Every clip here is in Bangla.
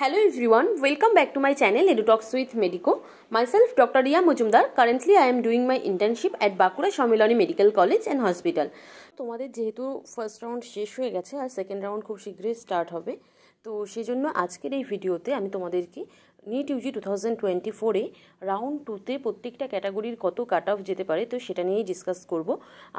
Hello everyone, welcome back to my channel EduTalks with Medico. Myself Dr. Ria Mujumdar. Currently I am doing my internship at Bakura Shomilani Medical College and Hospital. তোমাদের যেহেতু ফার্স্ট রাউন্ড শেষ হয়ে গেছে আর সেকেন্ড রাউন্ড খুব শীঘ্রই স্টার্ট হবে তো সেই জন্য আজকের এই ভিডিওতে আমি তোমাদেরকে NEET UG two thousand twenty ফোরে রাউন্ড টুতে প্রত্যেকটা ক্যাটাগরির কত কাট অফ যেতে পারে তো সেটা নিয়েই ডিসকাস করব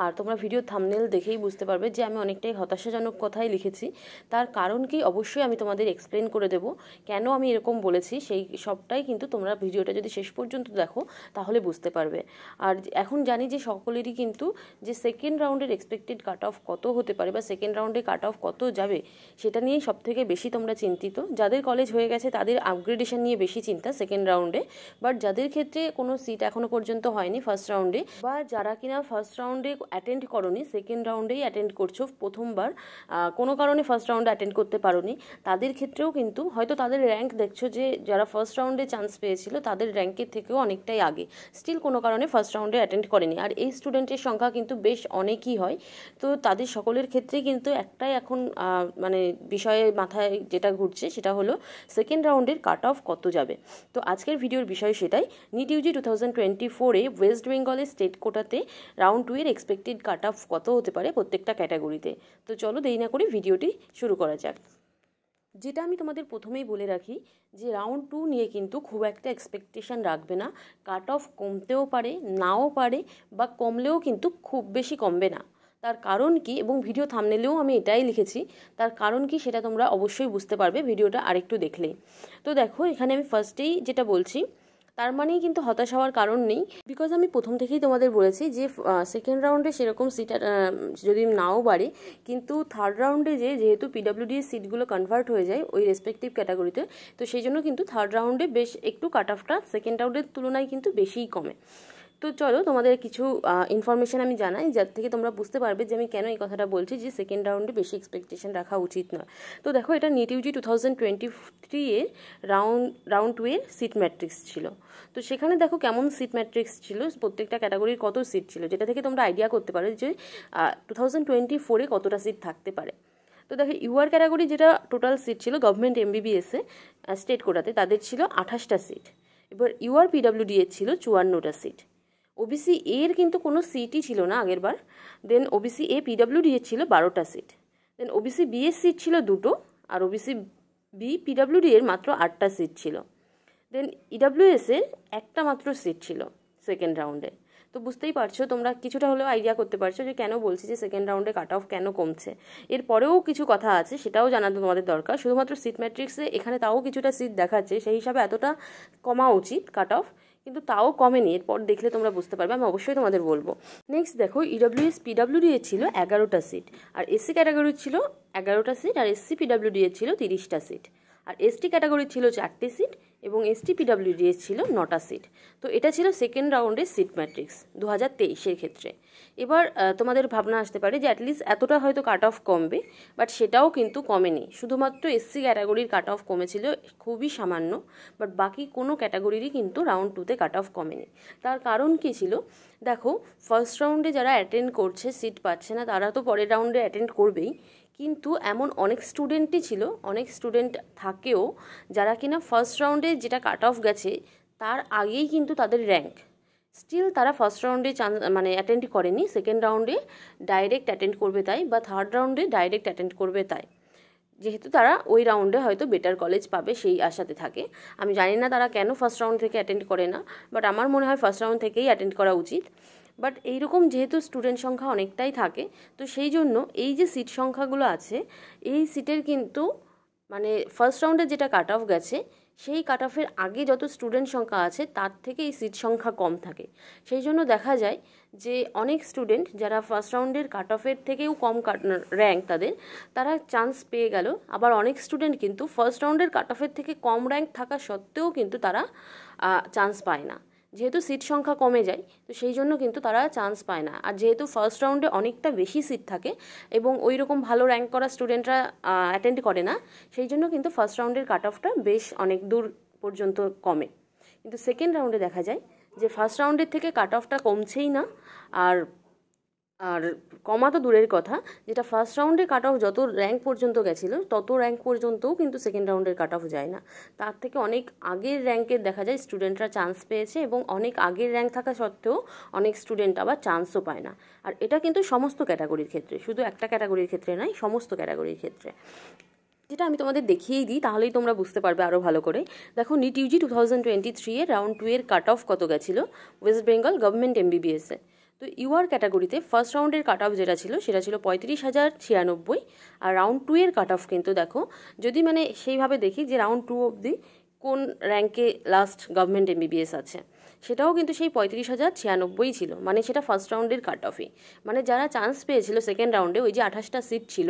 আর তোমরা ভিডিও থামনেল দেখেই বুঝতে পারবে যে আমি অনেকটাই হতাশাজনক কথাই লিখেছি তার কারণ কি অবশ্যই আমি তোমাদের এক্সপ্লেন করে দেব কেন আমি এরকম বলেছি সেই সবটাই কিন্তু তোমরা ভিডিওটা যদি শেষ পর্যন্ত দেখো তাহলে বুঝতে পারবে আর এখন জানি যে সকলেরই কিন্তু যে সেকেন্ড রাউন্ডের এক্সপেক্টেড কাট অফ কত হতে পারে বা সেকেন্ড রাউন্ডে কাট অফ কত যাবে সেটা নিয়েই সবথেকে বেশি তোমরা চিন্তিত যাদের কলেজ হয়ে গেছে তাদের আপগ্রেডেশন নিয়ে নিয়ে বেশি চিন্তা সেকেন্ড রাউন্ডে বাট যাদের ক্ষেত্রে কোনো সিট এখনও পর্যন্ত হয়নি ফার্স্ট রাউন্ডে বা যারা কিনা ফার্স্ট রাউন্ডে অ্যাটেন্ড করনি সেকেন্ড রাউন্ডেই অ্যাটেন্ড করছো প্রথমবার কোনো কারণে ফার্স্ট রাউন্ডে অ্যাটেন্ড করতে পারোনি তাদের ক্ষেত্রেও কিন্তু হয়তো তাদের র্যাঙ্ক দেখছো যে যারা ফার্স্ট রাউন্ডে চান্স পেয়েছিল তাদের র্যাঙ্কের থেকেও অনেকটাই আগে স্টিল কোনো কারণে ফার্স্ট রাউন্ডে অ্যাটেন্ড করেনি আর এই স্টুডেন্টের সংখ্যা কিন্তু বেশ অনেকই হয় তো তাদের সকলের ক্ষেত্রে কিন্তু একটাই এখন মানে বিষয়ে মাথায় যেটা ঘুরছে সেটা হলো সেকেন্ড রাউন্ডের কাট অফ কত যাবে তো আজকের ভিডিওর বিষয় সেটাই NEET UG two thousand twenty ফোরে ওয়েস্ট বেঙ্গলের স্টেট কোটাতে রাউন্ড টু এর এক্সপেক্টেড কাট অফ কত হতে পারে প্রত্যেকটা ক্যাটাগরিতে তো চলো দেরি না করে ভিডিওটি শুরু করা যাক যেটা আমি তোমাদের প্রথমেই বলে রাখি যে রাউন্ড টু নিয়ে কিন্তু খুব একটা এক্সপেকটেশান রাখবে না কাট অফ কমতেও পারে নাও পারে বা কমলেও কিন্তু খুব বেশি কমবে না তার কারণ কি এবং ভিডিও থামনেলেও আমি এটাই লিখেছি তার কারণ কি সেটা তোমরা অবশ্যই বুঝতে পারবে ভিডিওটা আরেকটু দেখলে তো দেখো এখানে আমি ফার্স্টেই যেটা বলছি তার মানেই কিন্তু হতাশ হওয়ার কারণ নেই বিকজ আমি প্রথম থেকেই তোমাদের বলেছি যে সেকেন্ড রাউন্ডে সেরকম সিট যদি নাও বাড়ে কিন্তু থার্ড রাউন্ডে যে যেহেতু পিডাব্লিউডির সিটগুলো কনভার্ট হয়ে যায় ওই রেসপেক্টিভ ক্যাটাগরিতে তো সেই জন্য কিন্তু থার্ড রাউন্ডে বেশ একটু কাট অফটা সেকেন্ড রাউন্ডের তুলনায় কিন্তু বেশিই কমে তো চলো তোমাদের কিছু ইনফরমেশান আমি জানাই যার থেকে তোমরা বুঝতে পারবে যে আমি কেন এই কথাটা বলছি যে সেকেন্ড রাউন্ডে বেশি এক্সপেকটেশন রাখা উচিত নয় তো দেখো এটা NEET UG two thousand twenty three এ রাউন্ড রাউন্ড টু এর সিট ম্যাট্রিক্স ছিল তো সেখানে দেখো কেমন সিট ম্যাট্রিক্স ছিল প্রত্যেকটা ক্যাটাগরির কত সিট ছিল যেটা থেকে তোমরা আইডিয়া করতে পারো যে টু থাউজেন্ড টোয়েন্টি ফোরে কতটা সিট থাকতে পারে তো দেখো ইউআর ক্যাটাগরি যেটা টোটাল সিট ছিল গভর্নমেন্ট এমবিবিএসে স্টেট কোটাতে তাদের ছিল আঠাশটা সিট এবার ইউআর পিডাব্লিউডি এর ছিল চুয়ান্নটা সিট ওবিসি এর কিন্তু কোনো সিটই ছিল না আগের বার দেন ওবিসি এ পিডাব্লিউডি এর ছিল বারোটা সিট দেন ওবিসি বি এর সিট ছিল দুটো আর ওবিসি বি পিডাব্লিউডি এর মাত্র আটটা সিট ছিল দেন ইডাব্লিউএস এর একটা মাত্র সিট ছিল সেকেন্ড রাউন্ডে তো বুঝতেই পারছো তোমরা কিছুটা হলেও আইডিয়া করতে পারছো যে কেন বলছি যে সেকেন্ড রাউন্ডে কাট অফ কেন কমছে এরপরেও কিছু কথা আছে সেটাও জানা তোমাদের দরকার শুধুমাত্র সিট ম্যাট্রিক্সে এখানে তাও কিছুটা সিট দেখাচ্ছে সেই হিসাবে এতটা কমা উচিত কাট অফ কিন্তু তাও কমেনি এরপর দেখলে তোমরা বুঝতে পারবে আমি অবশ্যই তোমাদের বলবো নেক্সট দেখো ইডব্লিউএস e পিডাব্লিউডিএ ছিল এগারোটা সিট আর এসসি ক্যাটাগরি ছিল এগারোটা সিট আর এসসি পিডাব্লিউডিএ ছিল তিরিশটা সিট আর এসটি ক্যাটাগরি ছিল চারটি সিট এবং এসটি পিডাব্লিউডি ছিল নটা সিট তো এটা ছিল সেকেন্ড রাউন্ডের সিট ম্যাট্রিক্স দু হাজার তেইশের ক্ষেত্রে এবার তোমাদের ভাবনা আসতে পারে যে অ্যাটলিস্ট এতটা হয়তো কাট অফ কমবে বাট সেটাও কিন্তু কমেনি শুধুমাত্র এসসি ক্যাটাগরির কাট অফ কমেছিল খুবই সামান্য বাট বাকি কোনো ক্যাটাগরিরই কিন্তু রাউন্ড টুতে কাট অফ কমেনি তার কারণ কী ছিল দেখো ফার্স্ট রাউন্ডে যারা অ্যাটেন্ড করছে সিট পাচ্ছে না তারা তো পরের রাউন্ডে অ্যাটেন্ড করবেই কিন্তু এমন অনেক স্টুডেন্টই ছিল অনেক স্টুডেন্ট থাকেও যারা কিনা ফার্স্ট রাউন্ডে যেটা কাট অফ গেছে তার আগেই কিন্তু তাদের র্যাঙ্ক স্টিল তারা ফার্স্ট রাউন্ডে চান মানে অ্যাটেন্ড করেনি সেকেন্ড রাউন্ডে ডাইরেক্ট অ্যাটেন্ড করবে তাই বা থার্ড রাউন্ডে ডাইরেক্ট অ্যাটেন্ড করবে তাই যেহেতু তারা ওই রাউন্ডে হয়তো বেটার কলেজ পাবে সেই আশাতে থাকে আমি জানি না তারা কেন ফার্স্ট রাউন্ড থেকে অ্যাটেন্ড করে না বাট আমার মনে হয় ফার্স্ট রাউন্ড থেকেই অ্যাটেন্ড করা উচিত বাট এইরকম যেহেতু স্টুডেন্ট সংখ্যা অনেকটাই থাকে তো সেই জন্য এই যে সিট সংখ্যাগুলো আছে এই সিটের কিন্তু মানে ফার্স্ট রাউন্ডে যেটা কাট অফ গেছে সেই কাট অফের আগে যত স্টুডেন্ট সংখ্যা আছে তার থেকে এই সিট সংখ্যা কম থাকে সেই জন্য দেখা যায় যে অনেক স্টুডেন্ট যারা ফার্স্ট রাউন্ডের কাট অফের থেকেও কম র্যাঙ্ক তাদের তারা চান্স পেয়ে গেল আবার অনেক স্টুডেন্ট কিন্তু ফার্স্ট রাউন্ডের কাট অফের থেকে কম র্যাঙ্ক থাকা সত্ত্বেও কিন্তু তারা চান্স পায় না যেহেতু সিট সংখ্যা কমে যায় তো সেই জন্য কিন্তু তারা চান্স পায় না আর যেহেতু ফার্স্ট রাউন্ডে অনেকটা বেশি সিট থাকে এবং ওই রকম ভালো র্যাঙ্ক করা স্টুডেন্টরা অ্যাটেন্ড করে না সেই জন্য কিন্তু ফার্স্ট রাউন্ডের কাট অফটা বেশ অনেক দূর পর্যন্ত কমে কিন্তু সেকেন্ড রাউন্ডে দেখা যায় যে ফার্স্ট রাউন্ডের থেকে কাট অফটা কমছেই না আর আর কমা তো দূরের কথা যেটা ফার্স্ট রাউন্ডে কাট অফ যত র্যাঙ্ক পর্যন্ত গেছিল তত র্যাঙ্ক পর্যন্তও কিন্তু সেকেন্ড রাউন্ডের কাট অফ যায় না তার থেকে অনেক আগের র্যাঙ্কের দেখা যায় স্টুডেন্টরা চান্স পেয়েছে এবং অনেক আগের র্যাঙ্ক থাকা সত্ত্বেও অনেক স্টুডেন্ট আবার চান্সও পায় না আর এটা কিন্তু সমস্ত ক্যাটাগরির ক্ষেত্রে শুধু একটা ক্যাটাগরির ক্ষেত্রে নয় সমস্ত ক্যাটাগরির ক্ষেত্রে যেটা আমি তোমাদের দেখিয়েই দিই তাহলেই তোমরা বুঝতে পারবে আরও ভালো করে দেখো NEET UG two thousand twenty three এর রাউন্ড টু এর কাট অফ কত গেছিলো ওয়েস্ট বেঙ্গল গভর্নমেন্ট এমবিবিএসে তো ইউআর ক্যাটাগরিতে ফার্স্ট রাউন্ডের কাট অফ যেটা ছিল সেটা ছিল পঁয়ত্রিশ হাজার ছিয়ানব্বই আর রাউন্ড টু এর কাট অফ কিন্তু দেখো যদি মানে সেইভাবে দেখি যে রাউন্ড টু অব্দি কোন র্যাঙ্কে লাস্ট গভর্নমেন্ট এমবিবিএস আছে সেটাও কিন্তু সেই পঁয়ত্রিশ হাজার ছিয়ানব্বই ছিল মানে সেটা ফার্স্ট রাউন্ডের কাট অফে মানে যারা চান্স পেয়েছিল সেকেন্ড রাউন্ডে ওই যে আঠাশটা সিট ছিল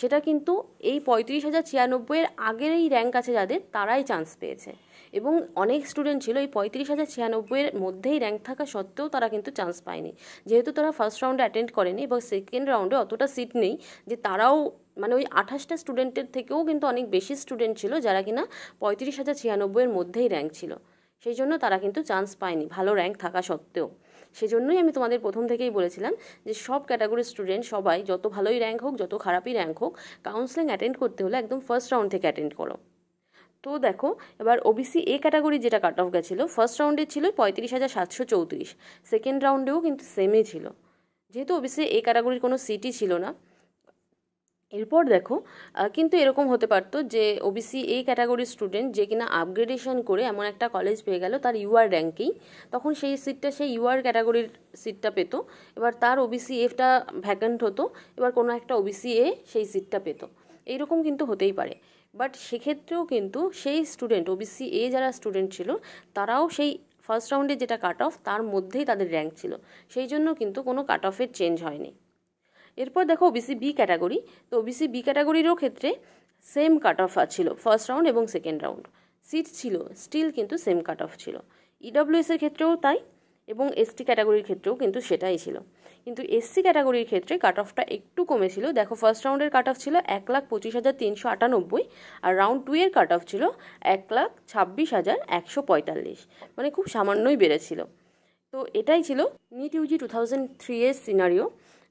সেটা কিন্তু এই পঁয়ত্রিশ হাজার ছিয়ানব্বইয়ের আগের এই র্যাঙ্ক আছে যাদের তারাই চান্স পেয়েছে এবং অনেক স্টুডেন্ট ছিল এই পঁয়ত্রিশ হাজার ছিয়ানব্বইয়ের মধ্যেই র্যাঙ্ক থাকা সত্ত্বেও তারা কিন্তু চান্স পায়নি যেহেতু তারা ফার্স্ট রাউন্ডে অ্যাটেন্ড করেনি এবং সেকেন্ড রাউন্ডে অতটা সিট নেই যে তারাও মানে ওই আঠাশটা স্টুডেন্টের থেকেও কিন্তু অনেক বেশি স্টুডেন্ট ছিল যারা কিনা পঁয়ত্রিশ হাজার ছিয়ানব্বইয়ের মধ্যেই র্যাঙ্ক ছিল সেই জন্য তারা কিন্তু চান্স পায়নি ভালো র্যাঙ্ক থাকা সত্ত্বেও সেজন্যই আমি তোমাদের প্রথম থেকেই বলেছিলাম যে সব ক্যাটাগরির স্টুডেন্ট সবাই যত ভালোই র্যাঙ্ক হোক যত খারাপই র্যাঙ্ক হোক কাউন্সেলিং অ্যাটেন্ড করতে হলে একদম ফার্স্ট রাউন্ড থেকে অ্যাটেন্ড করো তো দেখো এবার ওবিসি এ ক্যাটাগরি যেটা কাট অফ গেছিলো ফার্স্ট রাউন্ডে ছিল পঁয়ত্রিশ হাজার সাতশো চৌত্রিশ সেকেন্ড রাউন্ডেও কিন্তু সেমই ছিল যেহেতু ওবিসি এ ক্যাটাগরির কোনো সিটি ছিল না এরপর দেখো কিন্তু এরকম হতে পারতো যে ওবিসি এই ক্যাটাগরির স্টুডেন্ট যে কিনা আপগ্রেডেশন করে এমন একটা কলেজ পেয়ে গেল তার ইউআর র্যাঙ্কেই তখন সেই সিটটা সেই ইউআর ক্যাটাগরির সিটটা পেত এবার তার ওবিসি এফটা ভ্যাকেন্ট হতো এবার কোনো একটা ওবিসি এ সেই সিটটা পেত এইরকম কিন্তু হতেই পারে বাট সেক্ষেত্রেও কিন্তু সেই স্টুডেন্ট ওবিসি এ যারা স্টুডেন্ট ছিল তারাও সেই ফার্স্ট রাউন্ডে যেটা কাট অফ তার মধ্যেই তাদের র্যাঙ্ক ছিল সেই জন্য কিন্তু কোনো কাট অফের চেঞ্জ হয়নি এরপর দেখো ওবিসি বি ক্যাটাগরি তো ওবিসি বি ক্যাটাগরিরও ক্ষেত্রে সেম কাট অফ ছিল ফার্স্ট রাউন্ড এবং সেকেন্ড রাউন্ড সিট ছিল স্টিল e কিন্তু সেম কাট অফ ছিল ইডব্লিউএসের ক্ষেত্রেও তাই এবং এসটি ক্যাটাগরির ক্ষেত্রেও কিন্তু সেটাই ছিল কিন্তু এসসি ক্যাটাগরির ক্ষেত্রে কাট অফটা একটু কমেছিল দেখো ফার্স্ট রাউন্ডের কাট অফ ছিল এক লাখ পঁচিশ হাজার তিনশো আটানব্বই আর রাউন্ড টু এর কাট অফ ছিল এক লাখ ছাব্বিশ হাজার একশো পঁয়তাল্লিশ মানে খুব সামান্যই বেড়েছিল তো এটাই ছিল NEET UG two thousand three এর সিনারিও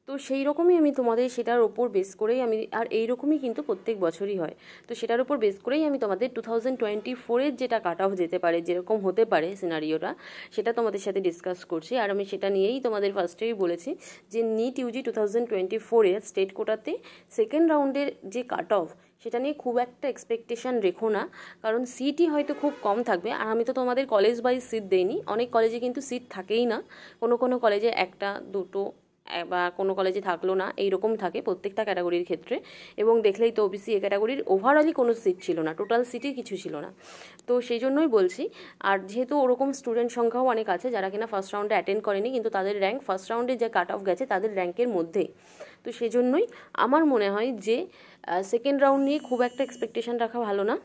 তো সেই রকমই আমি তোমাদের সেটার ওপর বেস করেই আমি আর এই রকমই কিন্তু প্রত্যেক বছরই হয় তো সেটার ওপর বেস করেই আমি তোমাদের টু থাউজেন্ড টোয়েন্টি ফোরের যেটা কাট অফ যেতে পারে যেরকম হতে পারে সিনারিওটা সেটা তোমাদের সাথে ডিসকাস করছি আর আমি সেটা নিয়েই তোমাদের ফার্স্টেই বলেছি যে NEET UG two thousand twenty ফোরে স্টেট কোটাতে সেকেন্ড রাউন্ডের যে কাট অফ সেটা নিয়ে খুব একটা এক্সপেকটেশান রেখো না কারণ সিটই হয়তো খুব কম থাকবে আর আমি তো তোমাদের কলেজ বাই সিট দেইনি অনেক কলেজে কিন্তু সিট থাকেই না কোনো কোনো কলেজে একটা দুটো বা কোনো কলেজে থাকলো না এই রকম থাকে প্রত্যেকটা ক্যাটাগরির ক্ষেত্রে এবং দেখলেই তো ওবিসি এ ক্যাটাগরির ওভারঅলই কোনো সিট ছিল না টোটাল সিটই কিছু ছিল না তো সেই জন্যই বলছি আর যেহেতু ওরকম স্টুডেন্ট সংখ্যাও অনেক আছে যারা কিনা ফার্স্ট রাউন্ডে অ্যাটেন্ড করেনি কিন্তু তাদের র্যাঙ্ক ফার্স্ট রাউন্ডে যে কাট অফ গেছে তাদের র্যাঙ্কের মধ্যেই তো সেজন্যই আমার মনে হয় যে সেকেন্ড রাউন্ড নিয়ে খুব একটা এক্সপেকটেশান রাখা ভালো না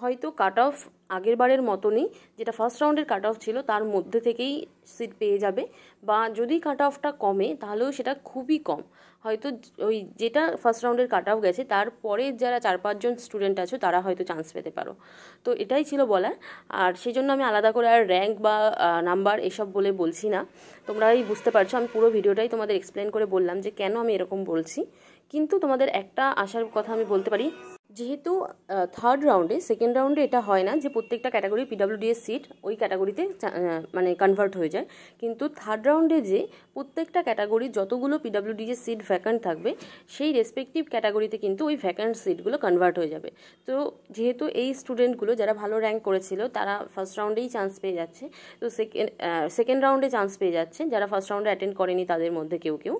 হয়তো কাট অফ আগের বারের মতনই যেটা ফার্স্ট রাউন্ডের কাট অফ ছিল তার মধ্যে থেকেই সিট পেয়ে যাবে বা যদি কাট অফটা কমে তাহলেও সেটা খুবই কম হয়তো ওই যেটা ফার্স্ট রাউন্ডের কাট অফ গেছে তারপরে যারা চার পাঁচজন স্টুডেন্ট আছো তারা হয়তো চান্স পেতে পারো তো এটাই ছিল বলার আর সেই জন্য আমি আলাদা করে আর র্যাঙ্ক বা নাম্বার এসব বলে বলছি না তোমরাই বুঝতে পারছো আমি পুরো ভিডিওটাই তোমাদের এক্সপ্লেন করে বললাম যে কেন আমি এরকম বলছি কিন্তু তোমাদের একটা আশার কথা আমি বলতে পারি যেহেতু থার্ড রাউন্ডে সেকেন্ড রাউন্ডে এটা হয় না যে প্রত্যেকটা ক্যাটাগরি পিডাব্লিউডিএস সিট ওই ক্যাটাগরিতে মানে কনভার্ট হয়ে যায় কিন্তু থার্ড রাউন্ডে যে প্রত্যেকটা ক্যাটাগরি যতগুলো পিডাব্লিউডিএস সিট ভ্যাকান্ট থাকবে সেই রেসপেক্টিভ ক্যাটাগরিতে কিন্তু ওই ভ্যাকান্ট সিটগুলো কনভার্ট হয়ে যাবে তো যেহেতু এই স্টুডেন্টগুলো যারা ভালো র্যাঙ্ক করেছিল তারা ফার্স্ট রাউন্ডেই চান্স পেয়ে যাচ্ছে তো সেকেন্ড সেকেন্ড রাউন্ডে চান্স পেয়ে যাচ্ছে যারা ফার্স্ট রাউন্ডে অ্যাটেন্ড করেনি তাদের মধ্যে কেউ কেউ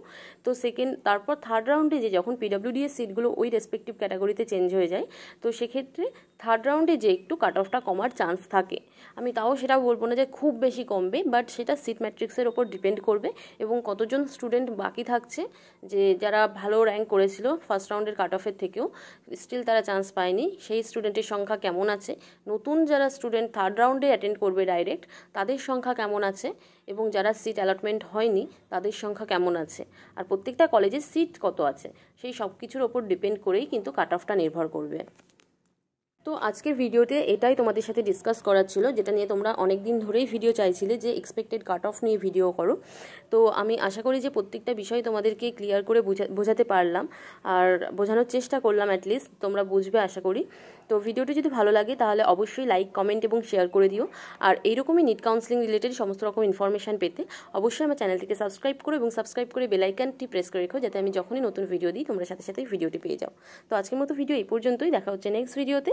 তো সেকেন্ড তারপর থার্ড রাউন্ডে যে যখন পিডাব্লিউডিএস সিটগুলো ওই রেসপেক্টিভ ক্যাটাগরিতে চেঞ্জ হয়ে যায় তো সেক্ষেত্রে থার্ড রাউন্ডে যে একটু কাট অফটা কমার চান্স থাকে আমি তাও সেটা বলবো না যে খুব বেশি কমবে বাট সেটা সিট ম্যাট্রিক্সের ওপর ডিপেন্ড করবে এবং কতজন স্টুডেন্ট বাকি থাকছে যে যারা ভালো র্যাঙ্ক করেছিল ফার্স্ট রাউন্ডের কাট অফের থেকেও স্টিল তারা চান্স পায়নি সেই স্টুডেন্টের সংখ্যা কেমন আছে নতুন যারা স্টুডেন্ট থার্ড রাউন্ডে অ্যাটেন্ড করবে ডাইরেক্ট তাদের সংখ্যা কেমন আছে এবং যারা সিট অ্যালটমেন্ট হয়নি তাদের সংখ্যা কেমন আছে আর প্রত্যেকটা কলেজে সিট কত আছে সেই সব কিছুর ওপর ডিপেন্ড করেই কিন্তু কাট অফটা নির্ভর করবে তো আজকের ভিডিওতে এটাই তোমাদের সাথে ডিসকাস করার ছিল যেটা নিয়ে তোমরা অনেক দিন ধরেই ভিডিও চাইছিলে যে এক্সপেক্টেড কাট অফ নিয়ে ভিডিও করো তো আমি আশা করি যে প্রত্যেকটা বিষয় তোমাদেরকে ক্লিয়ার করে বোঝাতে পারলাম আর বোঝানোর চেষ্টা করলাম অ্যাটলিস্ট তোমরা বুঝবে আশা করি তো ভিডিওটি যদি ভালো লাগে তাহলে অবশ্যই লাইক কমেন্ট এবং শেয়ার করে দিও আর এইরকমই নিট কাউন্সিলিং রিলেটেড সমস্ত রকম ইনফরমেশান পেতে অবশ্যই আমার চ্যানেলটিকে সাবস্ক্রাইব করো এবং সাবস্ক্রাইব করে বেলাইকানটি প্রেস করে রেখো যাতে আমি যখনই নতুন ভিডিও দিই তোমরা সাথে সাথে ভিডিওটি পেয়ে যাও তো আজকের মতো ভিডিও এই পর্যন্তই দেখা হচ্ছে নেক্সট ভিডিওতে